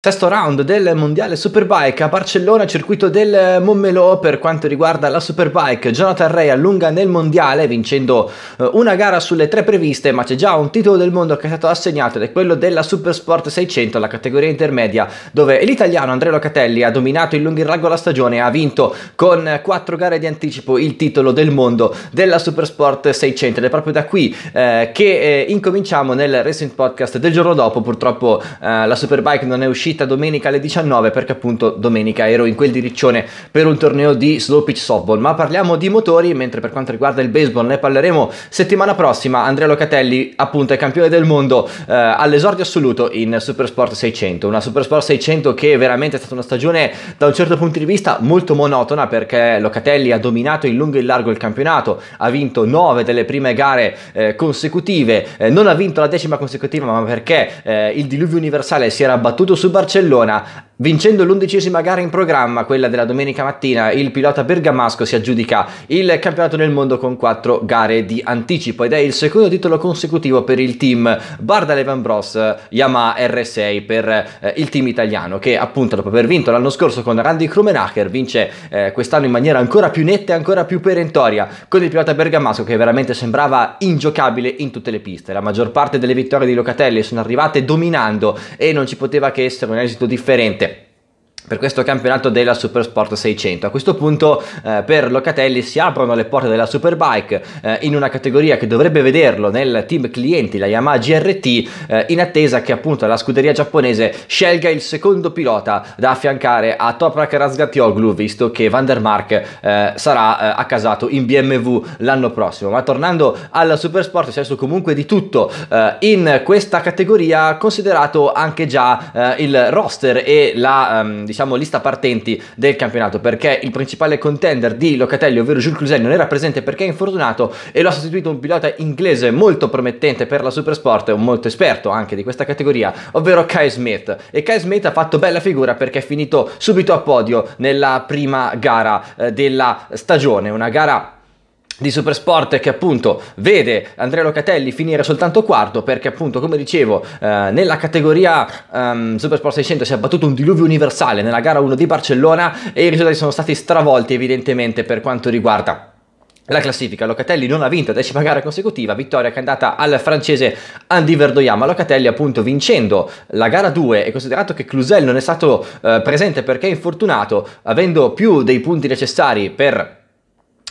Sesto round del mondiale Superbike a Barcellona, circuito del Mommelò per quanto riguarda la Superbike. Jonathan Ray allunga nel mondiale vincendo eh, una gara sulle tre previste, ma c'è già un titolo del mondo che è stato assegnato ed è quello della Supersport 600, la categoria intermedia, dove l'italiano Andrea Locatelli ha dominato in lungo il largo la stagione e ha vinto con quattro gare di anticipo il titolo del mondo della Supersport 600. Ed è proprio da qui eh, che eh, incominciamo nel Racing Podcast del giorno dopo. Purtroppo eh, la Superbike non è uscita uscita domenica alle 19 perché appunto domenica ero in quel diriccione per un torneo di slow pitch softball, ma parliamo di motori, mentre per quanto riguarda il baseball ne parleremo settimana prossima. Andrea Locatelli appunto è campione del mondo eh, all'esordio assoluto in Supersport 600, una Supersport 600 che veramente è stata una stagione da un certo punto di vista molto monotona perché Locatelli ha dominato in lungo e in largo il campionato, ha vinto 9 delle prime gare eh, consecutive, eh, non ha vinto la decima consecutiva ma perché eh, il diluvio universale si era abbattuto su Barcellona Vincendo l'undicesima gara in programma, quella della domenica mattina, il pilota bergamasco si aggiudica il campionato nel mondo con quattro gare di anticipo ed è il secondo titolo consecutivo per il team Barda Levan Bros Yamaha R6 per eh, il team italiano che appunto dopo aver vinto l'anno scorso con Randy Krumenacher vince eh, quest'anno in maniera ancora più netta e ancora più perentoria con il pilota bergamasco che veramente sembrava ingiocabile in tutte le piste. La maggior parte delle vittorie di Locatelli sono arrivate dominando e non ci poteva che essere un esito differente per questo campionato della Supersport 600. A questo punto eh, per Locatelli si aprono le porte della Superbike eh, in una categoria che dovrebbe vederlo nel team clienti, la Yamaha GRT, eh, in attesa che appunto la scuderia giapponese scelga il secondo pilota da affiancare a Toprak Razgatioglu, visto che Van der Mark eh, sarà eh, accasato in BMW l'anno prossimo. Ma tornando alla Supersport, si è comunque di tutto eh, in questa categoria, considerato anche già il roster e la, um, diciamo, diciamo, lista partenti del campionato perché il principale contender di Locatelli, ovvero Jules Cruzet, non era presente perché è infortunato e lo ha sostituito un pilota inglese molto promettente per la Supersport, un molto esperto anche di questa categoria, ovvero Kai Smith. E Kai Smith ha fatto bella figura perché è finito subito a podio nella prima gara eh, della stagione, una gara di Supersport che appunto vede Andrea Locatelli finire soltanto quarto perché appunto come dicevo eh, nella categoria ehm, Supersport 600 si è abbattuto un diluvio universale nella gara 1 di Barcellona e i risultati sono stati stravolti evidentemente per quanto riguarda la classifica. Locatelli non ha vinto decima gara consecutiva, vittoria che è andata al francese Andy Verdoyama. Locatelli appunto vincendo la gara 2 e considerato che Clusel non è stato eh, presente perché è infortunato, avendo più dei punti necessari per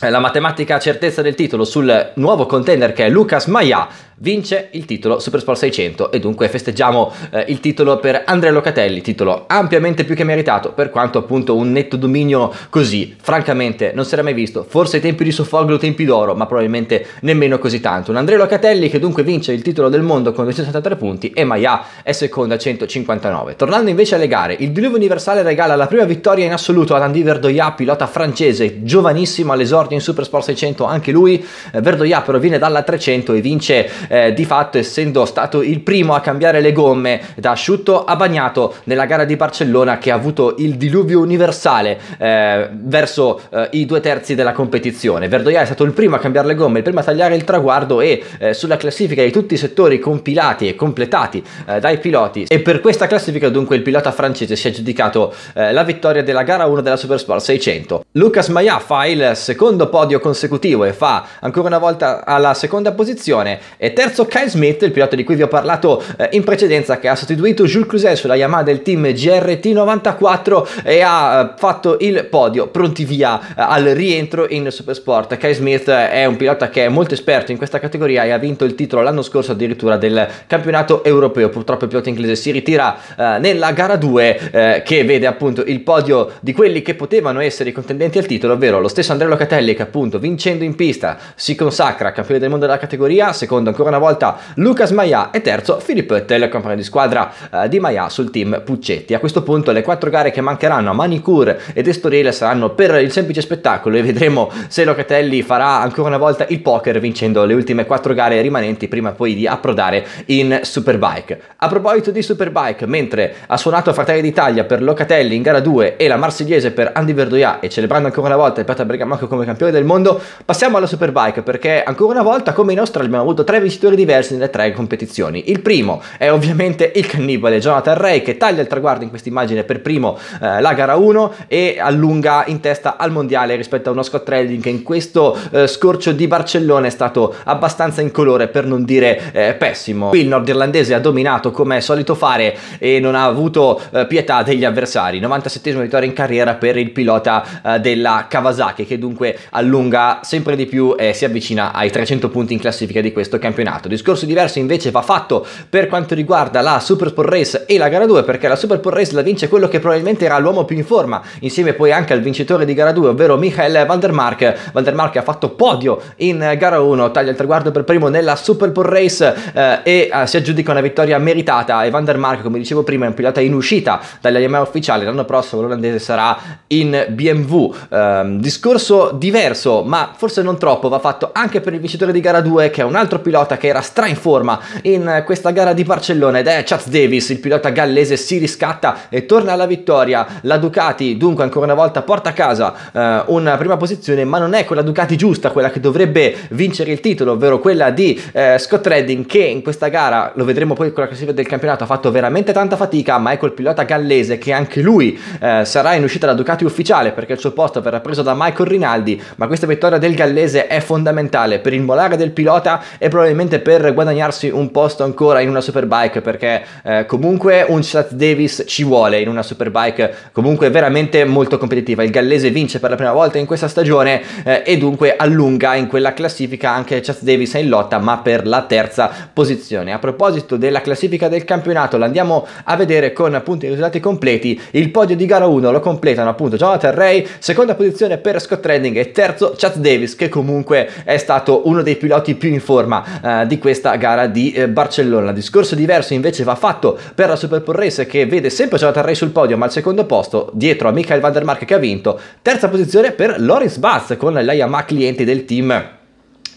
eh, la matematica certezza del titolo sul nuovo contender che è Lucas Maia vince il titolo Supersport 600 e dunque festeggiamo eh, il titolo per Andrea Locatelli, titolo ampiamente più che meritato per quanto appunto un netto dominio così francamente non si era mai visto, forse i tempi di Sofoglu, tempi d'oro, ma probabilmente nemmeno così tanto. Un Andrea Locatelli che dunque vince il titolo del mondo con 273 punti e Maia è seconda a 159. Tornando invece alle gare, il diluvio universale regala la prima vittoria in assoluto ad Andy Verdoia, pilota francese giovanissimo all'esordio forte in Sport 600 anche lui, eh, Verdoia però viene dalla 300 e vince eh, di fatto essendo stato il primo a cambiare le gomme da asciutto a bagnato nella gara di Barcellona che ha avuto il diluvio universale eh, verso eh, i due terzi della competizione. Verdoia è stato il primo a cambiare le gomme, il primo a tagliare il traguardo e eh, sulla classifica di tutti i settori compilati e completati eh, dai piloti e per questa classifica dunque il pilota francese si è giudicato la vittoria della gara 1 della Super Sport 600. Lucas Maia fa il secondo secondo podio consecutivo e fa ancora una volta alla seconda posizione e terzo Kyle Smith, il pilota di cui vi ho parlato eh, in precedenza che ha sostituito Jules Cruzet sulla Yamaha del team GRT94 e ha eh, fatto il podio pronti via eh, al rientro in Supersport. Kyle Smith eh, è un pilota che è molto esperto in questa categoria e ha vinto il titolo l'anno scorso addirittura del campionato europeo. Purtroppo il pilota inglese si ritira eh, nella gara 2 eh, che vede appunto il podio di quelli che potevano essere i contendenti al titolo, ovvero lo stesso Andrea Locatelli Morbidelli che appunto vincendo in pista si consacra campione del mondo della categoria, secondo ancora una volta Lucas Maia e terzo Filippo Ettel, compagno di squadra eh, di Maia sul team Puccetti. A questo punto le quattro gare che mancheranno a Manicure ed Estoril saranno per il semplice spettacolo e vedremo se Locatelli farà ancora una volta il poker vincendo le ultime quattro gare rimanenti prima poi di approdare in Superbike. A proposito di Superbike, mentre ha suonato Fratelli d'Italia per Locatelli in gara 2 e la Marsigliese per Andy Verdoia e celebrando ancora una volta il Pata Bergamacco come campione campione del mondo. Passiamo alla Superbike perché ancora una volta come in Australia abbiamo avuto tre vincitori diversi nelle tre competizioni. Il primo è ovviamente il cannibale Jonathan Ray che taglia il traguardo in questa immagine per primo eh, la gara 1 e allunga in testa al mondiale rispetto a uno Scott Redding che in questo eh, scorcio di Barcellona è stato abbastanza incolore per non dire eh, pessimo. Qui il nordirlandese ha dominato come è solito fare e non ha avuto eh, pietà degli avversari. 97 vittoria in carriera per il pilota eh, della Kawasaki che dunque allunga sempre di più e si avvicina ai 300 punti in classifica di questo campionato. Discorso diverso invece va fatto per quanto riguarda la Super Bowl Race e la gara 2 perché la Super Bowl Race la vince quello che probabilmente era l'uomo più in forma insieme poi anche al vincitore di gara 2 ovvero Michael Vandermark. Vandermark ha fatto podio in gara 1, taglia il traguardo per primo nella Super Bowl Race eh, e eh, si aggiudica una vittoria meritata e Vandermark come dicevo prima è un pilota in uscita dall'IMA ufficiale, l'anno prossimo l'olandese sarà in BMW. Eh, discorso diverso diverso, ma forse non troppo, va fatto anche per il vincitore di gara 2, che è un altro pilota che era stra in forma in eh, questa gara di Barcellona ed è Chaz Davis, il pilota gallese si riscatta e torna alla vittoria. La Ducati dunque ancora una volta porta a casa eh, una prima posizione, ma non è quella Ducati giusta, quella che dovrebbe vincere il titolo, ovvero quella di eh, Scott Redding che in questa gara, lo vedremo poi con la classifica del campionato, ha fatto veramente tanta fatica, ma è col pilota gallese che anche lui eh, sarà in uscita da Ducati ufficiale perché il suo posto verrà preso da Michael Rinaldi ma questa vittoria del gallese è fondamentale per il molare del pilota e probabilmente per guadagnarsi un posto ancora in una superbike perché eh, comunque un Chad Davis ci vuole in una superbike comunque veramente molto competitiva. Il gallese vince per la prima volta in questa stagione eh, e dunque allunga in quella classifica anche Chad Davis è in lotta ma per la terza posizione. A proposito della classifica del campionato l'andiamo a vedere con appunto i risultati completi. Il podio di gara 1 lo completano appunto Jonathan Ray, seconda posizione per Scott Redding e terzo Chad Davis che comunque è stato uno dei piloti più in forma eh, di questa gara di eh, Barcellona. Discorso diverso invece va fatto per la Super Race che vede sempre Jonathan Ray sul podio ma al secondo posto dietro a Michael Vandermark che ha vinto, terza posizione per Loris Batz con la Yamaha cliente del team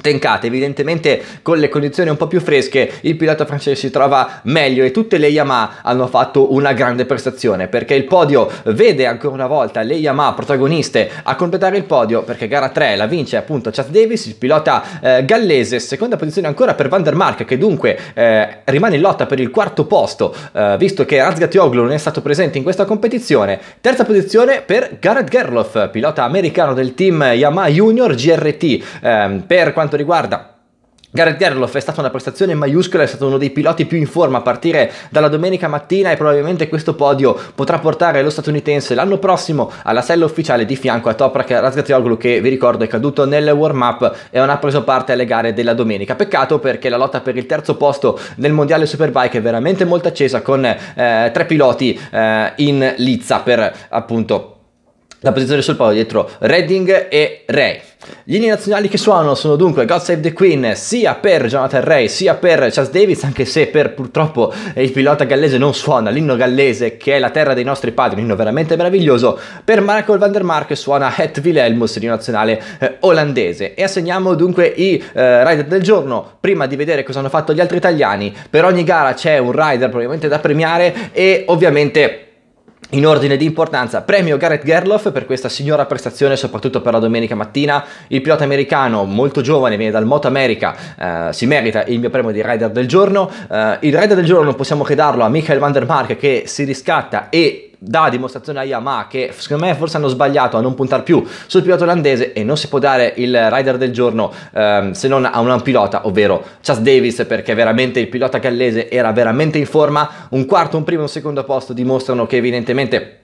Tencate, evidentemente con le condizioni un po' più fresche il pilota francese si trova meglio e tutte le Yamaha hanno fatto una grande prestazione perché il podio vede ancora una volta le Yamaha protagoniste a completare il podio perché gara 3 la vince appunto Chad Davis, il pilota eh, gallese, seconda posizione ancora per Van der Mark che dunque eh, rimane in lotta per il quarto posto eh, visto che Razgatioglu non è stato presente in questa competizione, terza posizione per Garrett Gerloff, pilota americano del team Yamaha Junior GRT ehm, per quanto quanto riguarda Garrett Gerloff è stata una prestazione maiuscola, è stato uno dei piloti più in forma a partire dalla domenica mattina e probabilmente questo podio potrà portare lo statunitense l'anno prossimo alla sella ufficiale di fianco a Toprak Razgatioglu che vi ricordo è caduto nel warm up e non ha preso parte alle gare della domenica. Peccato perché la lotta per il terzo posto nel mondiale Superbike è veramente molto accesa con eh, tre piloti eh, in lizza per appunto la posizione sul palo dietro Redding e Ray. Gli inni nazionali che suonano sono dunque God Save the Queen sia per Jonathan Ray sia per Charles Davis, anche se per purtroppo il pilota gallese non suona l'inno gallese che è la terra dei nostri padri, un inno veramente meraviglioso. Per Michael van der Mark suona Het Wilhelmus, l'inno nazionale eh, olandese. E assegniamo dunque i eh, rider del giorno, prima di vedere cosa hanno fatto gli altri italiani. Per ogni gara c'è un rider probabilmente da premiare e ovviamente in ordine di importanza, premio Garrett Gerloff per questa signora prestazione, soprattutto per la domenica mattina. Il pilota americano, molto giovane, viene dal Moto America, eh, si merita il mio premio di rider del giorno. Eh, il rider del giorno non possiamo che darlo a Michael Vandermark che si riscatta e dà dimostrazione a Yamaha che secondo me forse hanno sbagliato a non puntare più sul pilota olandese e non si può dare il rider del giorno ehm, se non a un pilota, ovvero Chas Davis, perché veramente il pilota gallese era veramente in forma. Un quarto, un primo e un secondo posto dimostrano che evidentemente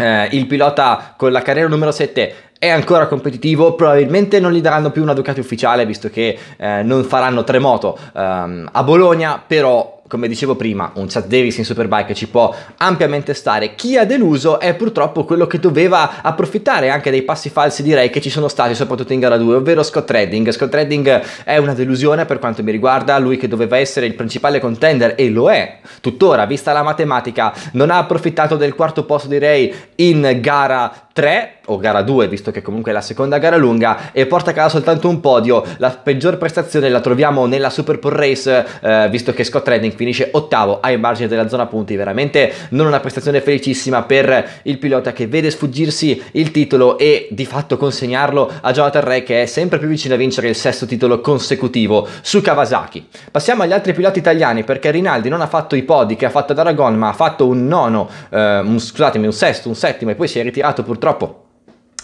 eh, il pilota con la carriera numero 7 è ancora competitivo, probabilmente non gli daranno più una Ducati ufficiale visto che eh, non faranno Tremoto ehm, a Bologna, però come dicevo prima, un Chad Davis in Superbike ci può ampiamente stare. Chi ha deluso è purtroppo quello che doveva approfittare anche dei passi falsi, direi, che ci sono stati soprattutto in gara 2, ovvero Scott Redding. Scott Redding è una delusione per quanto mi riguarda, lui che doveva essere il principale contender e lo è tuttora, vista la matematica, non ha approfittato del quarto posto, direi, in gara 3. 3 o gara 2, visto che comunque è la seconda gara lunga, e porta a casa soltanto un podio. La peggior prestazione la troviamo nella Super Bowl Race, eh, visto che Scott Redding finisce ottavo ai margini della zona punti. Veramente non una prestazione felicissima per il pilota che vede sfuggirsi il titolo e di fatto consegnarlo a Jonathan Ray, che è sempre più vicino a vincere il sesto titolo consecutivo su Kawasaki. Passiamo agli altri piloti italiani, perché Rinaldi non ha fatto i podi che ha fatto ad Aragon, ma ha fatto un nono, eh, un, scusatemi, un sesto, un settimo, e poi si è ritirato purtroppo tropa.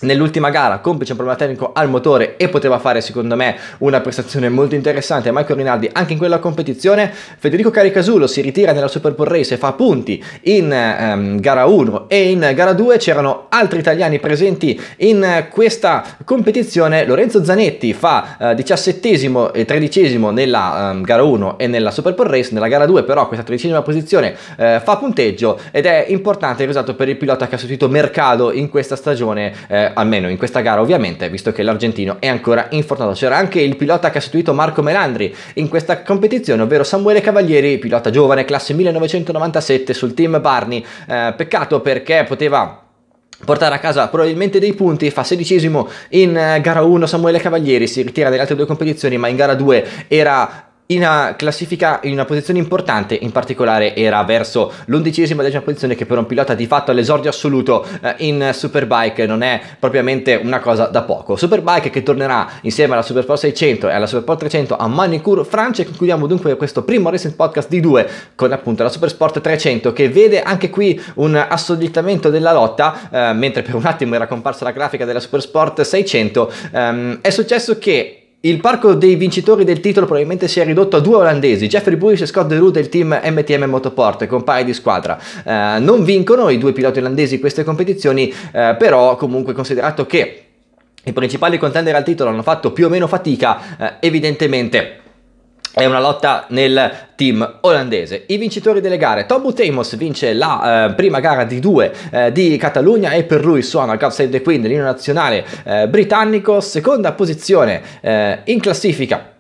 nell'ultima gara complice un problema tecnico al motore e poteva fare secondo me una prestazione molto interessante Michael Rinaldi anche in quella competizione Federico Caricasulo si ritira nella Super Bowl Race e fa punti in ehm, gara 1 e in gara 2 c'erano altri italiani presenti in questa competizione Lorenzo Zanetti fa eh, 17 e 13 nella ehm, gara 1 e nella Super Bowl Race nella gara 2 però questa 13 posizione eh, fa punteggio ed è importante il risultato per il pilota che ha sostituito Mercado in questa stagione eh, eh, almeno in questa gara ovviamente, visto che l'argentino è ancora infortunato. C'era anche il pilota che ha sostituito Marco Melandri in questa competizione, ovvero Samuele Cavalieri, pilota giovane, classe 1997 sul team Barney. Eh, peccato perché poteva portare a casa probabilmente dei punti, fa sedicesimo in eh, gara 1 Samuele Cavalieri, si ritira dalle altre due competizioni ma in gara 2 era in una classifica in una posizione importante, in particolare era verso l'undicesima decima posizione che per un pilota di fatto all'esordio assoluto eh, in Superbike non è propriamente una cosa da poco. Superbike che tornerà insieme alla Superpro 600 e alla Superpro 300 a Manicure Francia e concludiamo dunque questo primo Racing Podcast di due con appunto la Supersport 300 che vede anche qui un assolitamento della lotta, eh, mentre per un attimo era comparsa la grafica della Supersport 600, ehm, è successo che il parco dei vincitori del titolo probabilmente si è ridotto a due olandesi, Jeffrey Bush e Scott DeRue del team MTM Motoport, compagni di squadra. Eh, non vincono i due piloti olandesi queste competizioni, eh, però comunque considerato che i principali contender al titolo hanno fatto più o meno fatica, eh, evidentemente è una lotta nel team olandese. I vincitori delle gare, Tom Butemos vince la eh, prima gara di due eh, di Catalogna e per lui suona il God Save the Queen dell'inno nazionale eh, britannico, seconda posizione eh, in classifica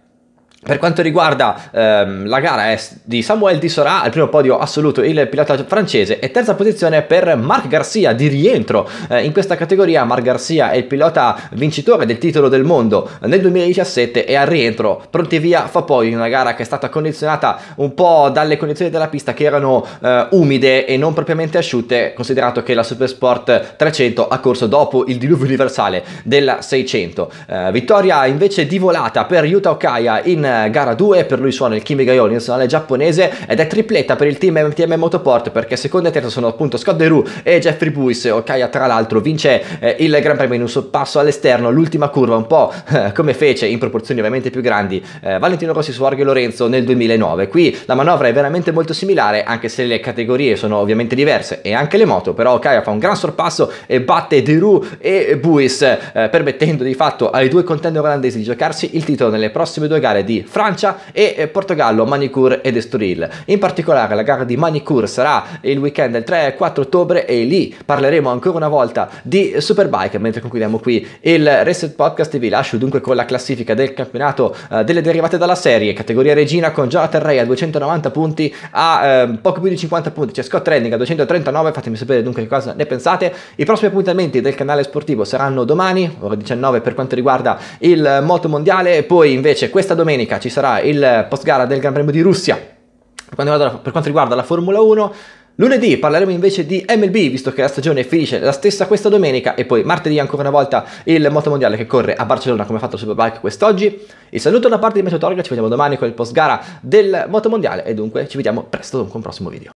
per quanto riguarda ehm, la gara eh, di Samuel Di Sorà, al primo podio assoluto il pilota francese e terza posizione per Marc Garcia di rientro eh, in questa categoria. Marc Garcia è il pilota vincitore del titolo del mondo eh, nel 2017 e al rientro pronti via fa poi una gara che è stata condizionata un po' dalle condizioni della pista che erano eh, umide e non propriamente asciutte, considerato che la Supersport 300 ha corso dopo il diluvio universale della 600. Eh, vittoria invece di volata per Yuta Okaya in gara 2 per lui suona il Kimi Gaioli nazionale giapponese ed è tripletta per il team MTM Motoport perché secondo e terzo sono appunto Scott Deru e Jeffrey Puis Okaya tra l'altro vince eh, il Gran Premio in un sorpasso all'esterno l'ultima curva un po' eh, come fece in proporzioni ovviamente più grandi eh, Valentino Rossi su Arghe Lorenzo nel 2009 qui la manovra è veramente molto similare anche se le categorie sono ovviamente diverse e anche le moto però Okaya fa un gran sorpasso e batte Deru e Puis eh, permettendo di fatto ai due contender olandesi di giocarsi il titolo nelle prossime due gare di Francia e eh, Portogallo, Manicure ed Estoril. In particolare la gara di Manicure sarà il weekend del 3 e 4 ottobre e lì parleremo ancora una volta di Superbike mentre concludiamo qui il Reset Podcast e vi lascio dunque con la classifica del campionato eh, delle derivate dalla serie, categoria regina con Jonathan Ray a 290 punti a eh, poco più di 50 punti, c'è Scott Renning a 239, fatemi sapere dunque che cosa ne pensate. I prossimi appuntamenti del canale sportivo saranno domani, ore 19 per quanto riguarda il moto mondiale e poi invece questa domenica domenica ci sarà il post gara del Gran Premio di Russia per quanto riguarda, per quanto riguarda la Formula 1. Lunedì parleremo invece di MLB, visto che la stagione finisce la stessa questa domenica e poi martedì ancora una volta il motomondiale che corre a Barcellona come ha fatto il Superbike quest'oggi. Il saluto da parte di Meteotorga, ci vediamo domani con il post gara del motomondiale e dunque ci vediamo presto con un prossimo video.